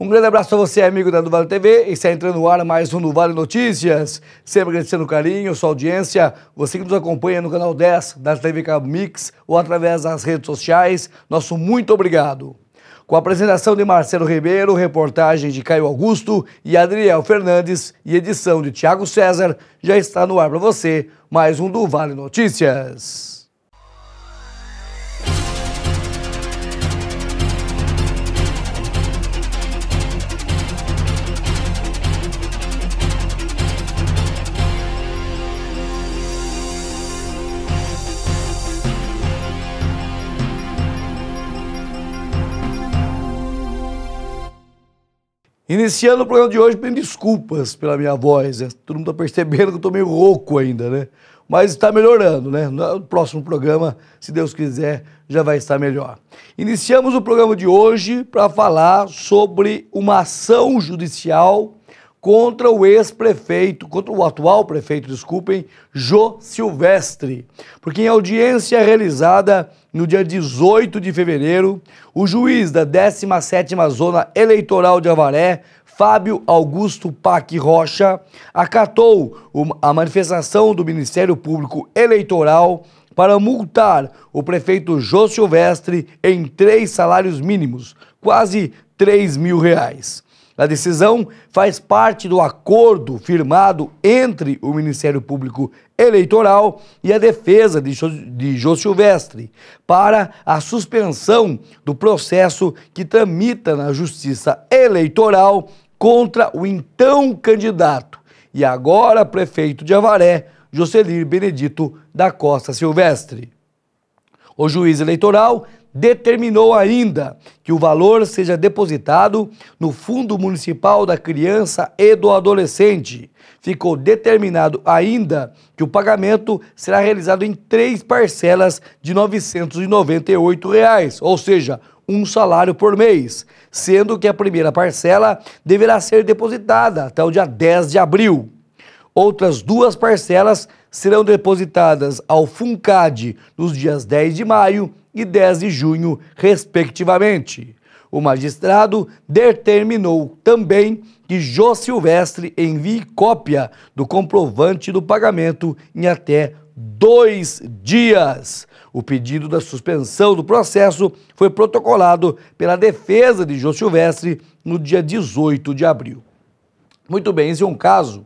Um grande abraço a você, amigo da Nuvale TV. Está entrando no ar mais um Nuvale Notícias. Sempre agradecendo o carinho, sua audiência. Você que nos acompanha no canal 10 da TV Cabo Mix ou através das redes sociais. Nosso muito obrigado. Com a apresentação de Marcelo Ribeiro, reportagem de Caio Augusto e Adriel Fernandes e edição de Tiago César, já está no ar para você mais um Nuvale Notícias. Iniciando o programa de hoje, pedindo desculpas pela minha voz. Né? Todo mundo está percebendo que eu estou meio rouco ainda, né? Mas está melhorando, né? No próximo programa, se Deus quiser, já vai estar melhor. Iniciamos o programa de hoje para falar sobre uma ação judicial contra o ex-prefeito, contra o atual prefeito, desculpem, Jô Silvestre. Porque em audiência realizada no dia 18 de fevereiro, o juiz da 17ª Zona Eleitoral de Avaré, Fábio Augusto Paque Rocha, acatou a manifestação do Ministério Público Eleitoral para multar o prefeito Jô Silvestre em três salários mínimos, quase 3 mil reais. A decisão faz parte do acordo firmado entre o Ministério Público Eleitoral e a defesa de, jo de Jô Silvestre para a suspensão do processo que tramita na Justiça Eleitoral contra o então candidato e agora prefeito de Avaré, Jocelir Benedito da Costa Silvestre. O juiz eleitoral determinou ainda que o valor seja depositado no Fundo Municipal da Criança e do Adolescente. Ficou determinado ainda que o pagamento será realizado em três parcelas de R$ 998, reais, ou seja, um salário por mês, sendo que a primeira parcela deverá ser depositada até o dia 10 de abril. Outras duas parcelas serão depositadas ao FUNCAD nos dias 10 de maio e 10 de junho, respectivamente. O magistrado determinou também que Jô Silvestre envie cópia do comprovante do pagamento em até dois dias. O pedido da suspensão do processo foi protocolado pela defesa de Jô Silvestre no dia 18 de abril. Muito bem, esse é um caso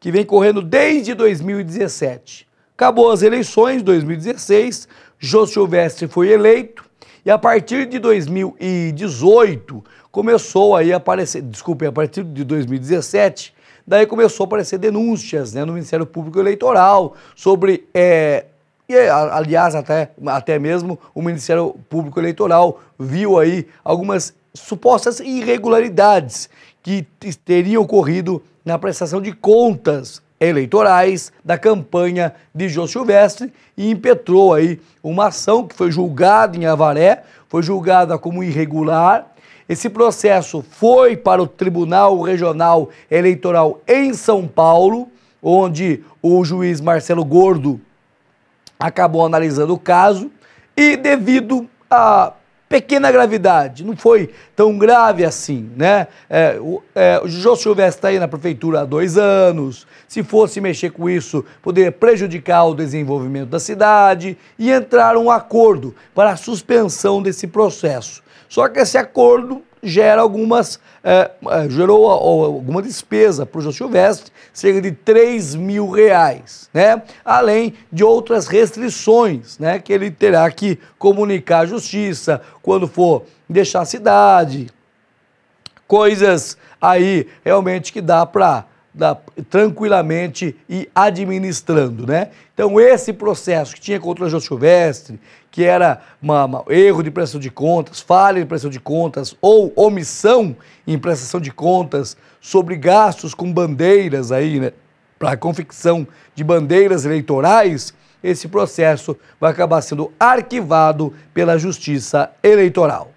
que vem correndo desde 2017. Acabou as eleições, 2016, Jô Silvestre foi eleito e a partir de 2018 começou aí a aparecer, desculpe, a partir de 2017, daí começou a aparecer denúncias né, no Ministério Público Eleitoral sobre é, e, aliás, até, até mesmo o Ministério Público Eleitoral viu aí algumas supostas irregularidades que teriam ocorrido na prestação de contas eleitorais da campanha de Jô Silvestre e impetrou aí uma ação que foi julgada em Avaré, foi julgada como irregular. Esse processo foi para o Tribunal Regional Eleitoral em São Paulo, onde o juiz Marcelo Gordo acabou analisando o caso e devido a pequena gravidade, não foi tão grave assim, né? É, o, é, o Jô Silvestre está aí na prefeitura há dois anos, se fosse mexer com isso, poderia prejudicar o desenvolvimento da cidade e entrar um acordo para a suspensão desse processo. Só que esse acordo gera algumas, é, é gerou alguma despesa para o João Silvestre, cerca de 3 mil reais, né? Além de outras restrições, né? Que ele terá que comunicar à justiça quando for deixar a cidade, coisas aí realmente que dá para da, tranquilamente e administrando, né? Então esse processo que tinha contra o João Silvestre, que era uma, uma, erro de prestação de contas, falha de prestação de contas ou omissão em prestação de contas sobre gastos com bandeiras aí, né? Para a confecção de bandeiras eleitorais, esse processo vai acabar sendo arquivado pela Justiça Eleitoral.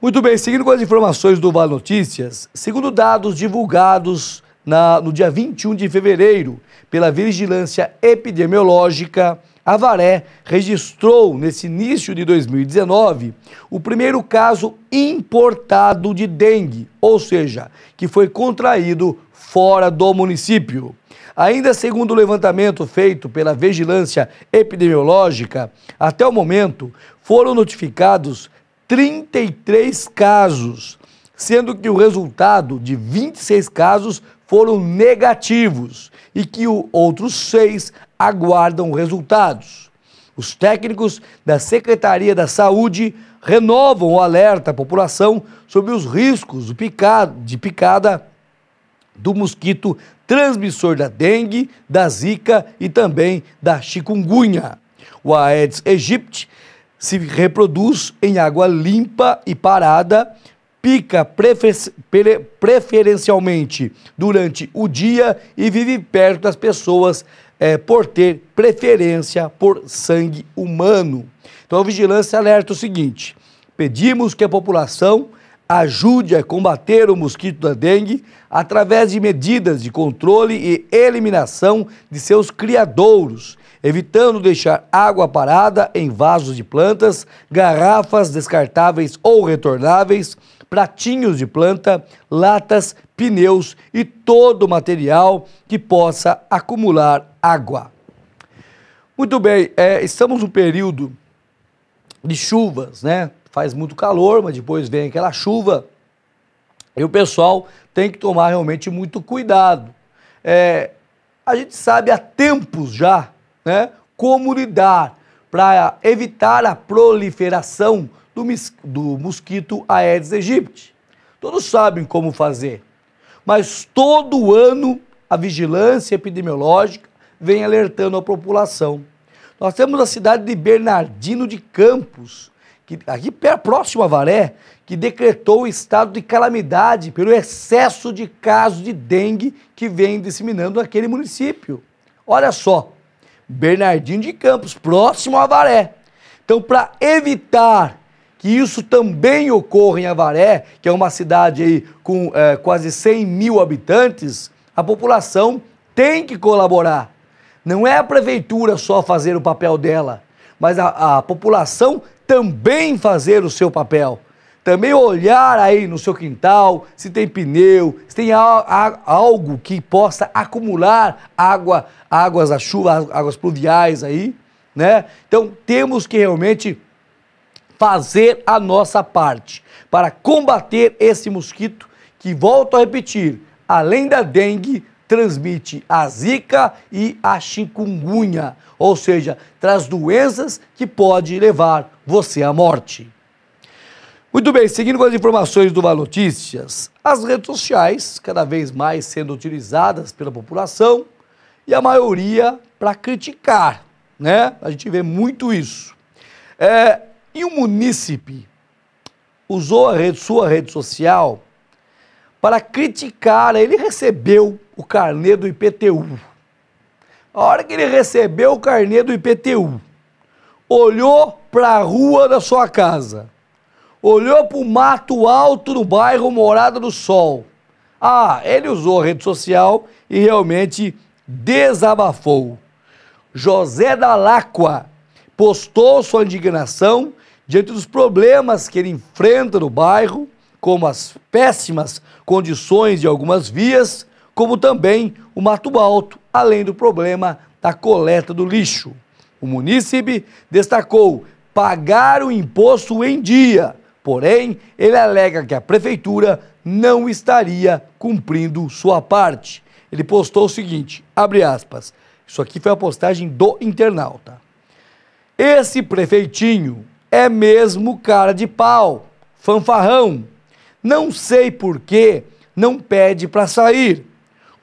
Muito bem, seguindo com as informações do Vale Notícias, segundo dados divulgados na, no dia 21 de fevereiro, pela vigilância epidemiológica, Avaré registrou, nesse início de 2019, o primeiro caso importado de dengue, ou seja, que foi contraído fora do município. Ainda segundo o levantamento feito pela Vigilância Epidemiológica, até o momento foram notificados 33 casos, sendo que o resultado de 26 casos foram negativos e que outros seis aguardam resultados. Os técnicos da Secretaria da Saúde renovam o alerta à população sobre os riscos de picada do mosquito transmissor da dengue, da zika e também da chikungunya. O Aedes aegypti se reproduz em água limpa e parada, pica preferencialmente durante o dia e vive perto das pessoas é, por ter preferência por sangue humano. Então a vigilância alerta o seguinte: pedimos que a população ajude a combater o mosquito da dengue através de medidas de controle e eliminação de seus criadouros, evitando deixar água parada em vasos de plantas, garrafas descartáveis ou retornáveis, pratinhos de planta, latas, pneus e todo material que possa acumular água. Muito bem, é, estamos no período de chuvas, né? Faz muito calor, mas depois vem aquela chuva e o pessoal tem que tomar realmente muito cuidado. É, a gente sabe há tempos já, né? Como lidar para evitar a proliferação do, do mosquito Aedes aegypti. Todos sabem como fazer, mas todo ano a vigilância epidemiológica vem alertando a população. Nós temos a cidade de Bernardino de Campos, que, aqui próximo a Varé, que decretou o estado de calamidade pelo excesso de casos de dengue que vem disseminando naquele município. Olha só, Bernardino de Campos, próximo a Varé. Então, para evitar que isso também ocorre em Avaré, que é uma cidade aí com é, quase 100 mil habitantes, a população tem que colaborar. Não é a prefeitura só fazer o papel dela, mas a, a população também fazer o seu papel também olhar aí no seu quintal se tem pneu, se tem algo que possa acumular água, águas da chuva, águas pluviais aí, né? Então temos que realmente fazer a nossa parte para combater esse mosquito que, volto a repetir, além da dengue, transmite a zika e a chikungunya, ou seja, traz doenças que pode levar você à morte. Muito bem, seguindo com as informações do Val Notícias, as redes sociais cada vez mais sendo utilizadas pela população e a maioria para criticar, né? A gente vê muito isso. É, e o munícipe usou a rede, sua rede social para criticar. Ele recebeu o carnê do IPTU. A hora que ele recebeu o carnê do IPTU, olhou para a rua da sua casa, olhou para o mato alto do bairro Morada do Sol. Ah, ele usou a rede social e realmente desabafou. José da Láqua postou sua indignação diante dos problemas que ele enfrenta no bairro, como as péssimas condições de algumas vias, como também o Mato Alto, além do problema da coleta do lixo. O munícipe destacou pagar o imposto em dia, porém, ele alega que a prefeitura não estaria cumprindo sua parte. Ele postou o seguinte, abre aspas, isso aqui foi a postagem do internauta. Esse prefeitinho é mesmo cara de pau, fanfarrão. Não sei por que não pede para sair.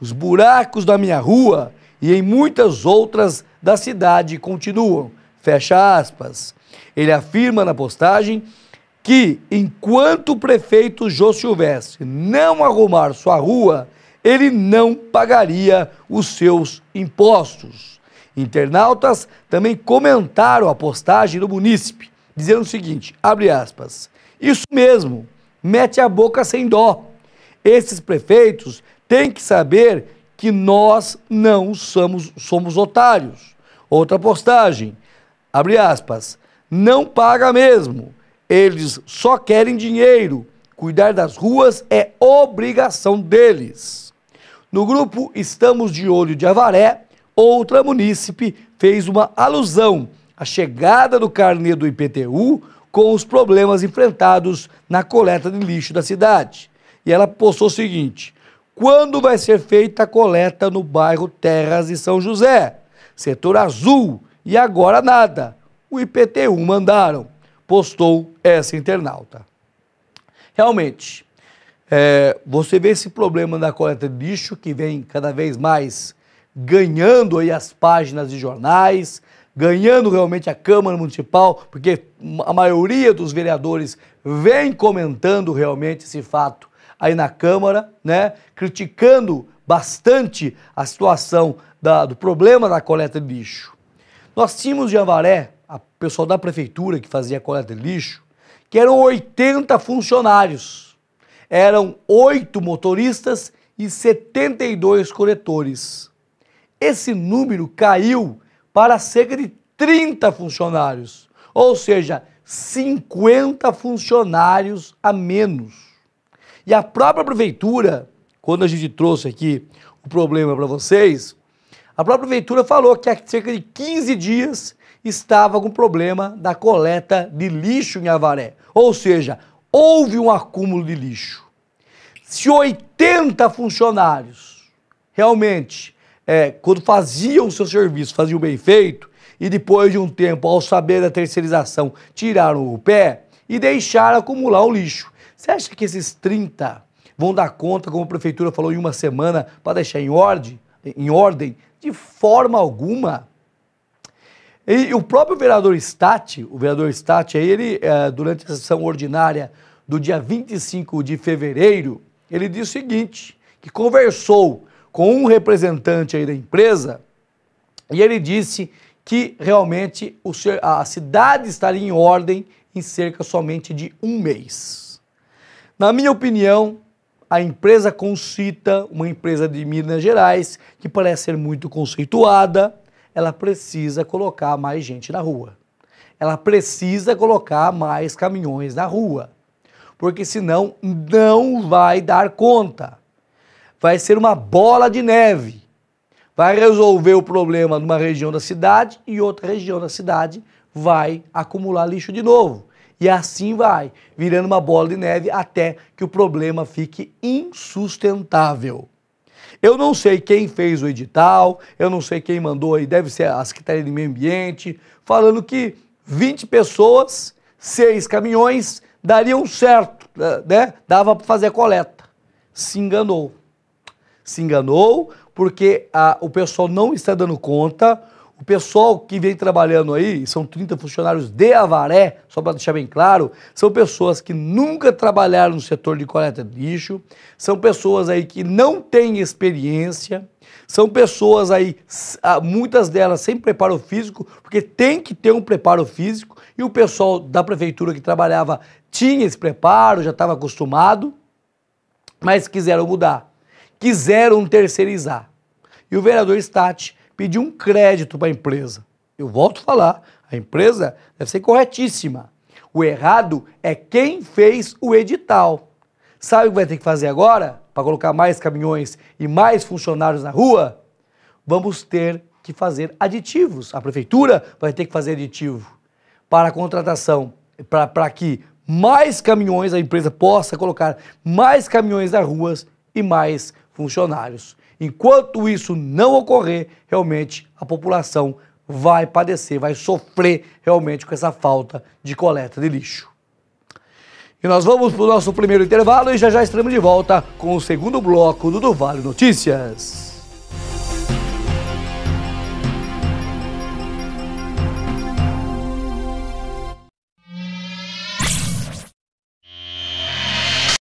Os buracos da minha rua e em muitas outras da cidade continuam. Fecha aspas. Ele afirma na postagem que enquanto o prefeito Jô Silvestre não arrumar sua rua, ele não pagaria os seus impostos. Internautas também comentaram a postagem do munícipe dizendo o seguinte, abre aspas, isso mesmo, mete a boca sem dó. Esses prefeitos têm que saber que nós não somos, somos otários. Outra postagem, abre aspas, não paga mesmo. Eles só querem dinheiro. Cuidar das ruas é obrigação deles. No grupo Estamos de Olho de Avaré, outra munícipe fez uma alusão a chegada do carnê do IPTU com os problemas enfrentados na coleta de lixo da cidade. E ela postou o seguinte: quando vai ser feita a coleta no bairro Terras de São José? Setor azul e agora nada. O IPTU mandaram, postou essa internauta. Realmente, é, você vê esse problema da coleta de lixo que vem cada vez mais ganhando aí as páginas de jornais, ganhando realmente a Câmara Municipal, porque a maioria dos vereadores vem comentando realmente esse fato aí na Câmara, né? Criticando bastante a situação da, do problema da coleta de lixo. Nós tínhamos de Avaré, o pessoal da prefeitura que fazia a coleta de lixo, que eram 80 funcionários. Eram oito motoristas e 72 coletores. Esse número caiu para cerca de 30 funcionários, ou seja, 50 funcionários a menos. E a própria prefeitura, quando a gente trouxe aqui o problema para vocês, a própria prefeitura falou que há cerca de 15 dias estava com problema da coleta de lixo em Avaré. Ou seja, houve um acúmulo de lixo. Se 80 funcionários realmente é, quando faziam o seu serviço, faziam bem feito, e depois de um tempo, ao saber da terceirização, tiraram o pé e deixaram acumular o lixo. Você acha que esses 30 vão dar conta, como a prefeitura falou, em uma semana para deixar em ordem? Em ordem? De forma alguma. E, o próprio vereador Stati, o vereador Stati, ele, é, durante a sessão ordinária do dia 25 de fevereiro, ele disse o seguinte, que conversou com um representante aí da empresa e ele disse que realmente a cidade estaria em ordem em cerca somente de um mês. Na minha opinião, a empresa Concita, uma empresa de Minas Gerais, que parece ser muito conceituada, ela precisa colocar mais gente na rua. Ela precisa colocar mais caminhões na rua, porque senão não vai dar conta vai ser uma bola de neve. Vai resolver o problema numa região da cidade e outra região da cidade vai acumular lixo de novo. E assim vai, virando uma bola de neve até que o problema fique insustentável. Eu não sei quem fez o edital, eu não sei quem mandou aí, deve ser a Secretaria de Meio Ambiente, falando que 20 pessoas, 6 caminhões dariam certo, né? Dava para fazer a coleta. Se enganou se enganou, porque a, o pessoal não está dando conta. O pessoal que vem trabalhando aí, são 30 funcionários de Avaré, só para deixar bem claro, são pessoas que nunca trabalharam no setor de coleta de lixo, são pessoas aí que não têm experiência, são pessoas aí, muitas delas sem preparo físico, porque tem que ter um preparo físico, e o pessoal da prefeitura que trabalhava tinha esse preparo, já estava acostumado, mas quiseram mudar quiseram terceirizar. E o vereador Stati pediu um crédito para a empresa. Eu volto a falar, a empresa deve ser corretíssima. O errado é quem fez o edital. Sabe o que vai ter que fazer agora para colocar mais caminhões e mais funcionários na rua? Vamos ter que fazer aditivos. A prefeitura vai ter que fazer aditivo para a contratação, para que mais caminhões, a empresa possa colocar mais caminhões nas ruas e mais funcionários. Enquanto isso não ocorrer, realmente a população vai padecer, vai sofrer realmente com essa falta de coleta de lixo. E nós vamos para o nosso primeiro intervalo e já já estaremos de volta com o segundo bloco do Do Vale Notícias.